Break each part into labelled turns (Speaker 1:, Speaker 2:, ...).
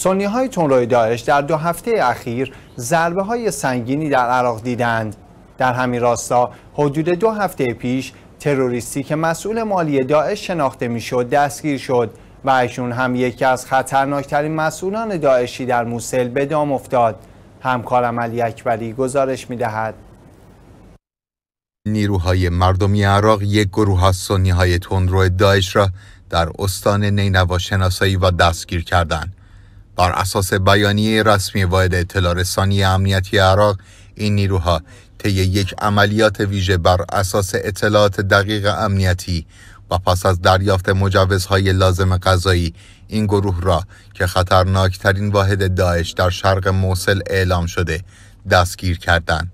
Speaker 1: سنی های تنروی داعش در دو هفته اخیر ضربه های سنگینی در عراق دیدند. در همین راستا حدود دو هفته پیش تروریستی که مسئول مالی داعش شناخته میشد دستگیر شد و ایشون هم یکی از خطرناکترین مسئولان داعشی در موسل به دام افتاد. همکارم علی اکبری گزارش می دهد.
Speaker 2: نیروهای مردمی عراق یک گروه از سنی های تندرو داعش را در استان نینوا شناسایی و دستگیر کردند. بر اساس بیانیه رسمی واحد اطلاع رسانی امنیتی عراق این نیروها طی یک عملیات ویژه بر اساس اطلاعات دقیق امنیتی و پس از دریافت مجوزهای لازم قضایی این گروه را که خطرناکترین واحد داعش در شرق موسل اعلام شده دستگیر کردند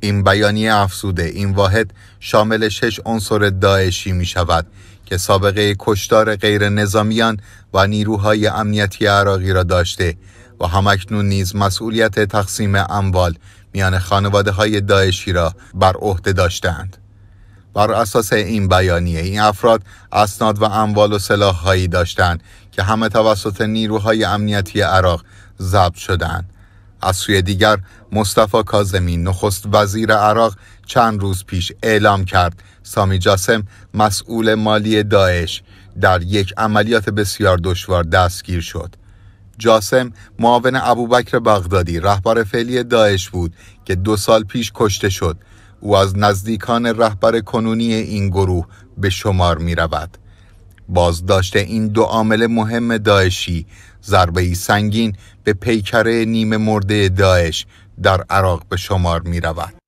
Speaker 2: این بیانیه افزوده این واحد شامل شش عنصر داعشی می شود که سابقه کشتار غیر نظامیان و نیروهای امنیتی عراقی را داشته و همکنون نیز مسئولیت تقسیم اموال میان خانواده های داعشی را بر عهده داشتند. بر اساس این بیانیه این افراد اسناد و اموال و سلاح هایی داشتند که همه توسط نیروهای امنیتی عراق ضبط شدند از سوی دیگر مصطفی کازمی نخست وزیر عراق چند روز پیش اعلام کرد سامی جاسم مسئول مالی داعش در یک عملیات بسیار دشوار دستگیر شد جاسم معاون ابوبکر بغدادی رهبر فعلی داعش بود که دو سال پیش کشته شد او از نزدیکان رهبر کنونی این گروه به شمار می رود. بازداشت این دو عامل مهم داعشی ضربه سنگین به پیکره نیمه مرده داعش در عراق به شمار می رود.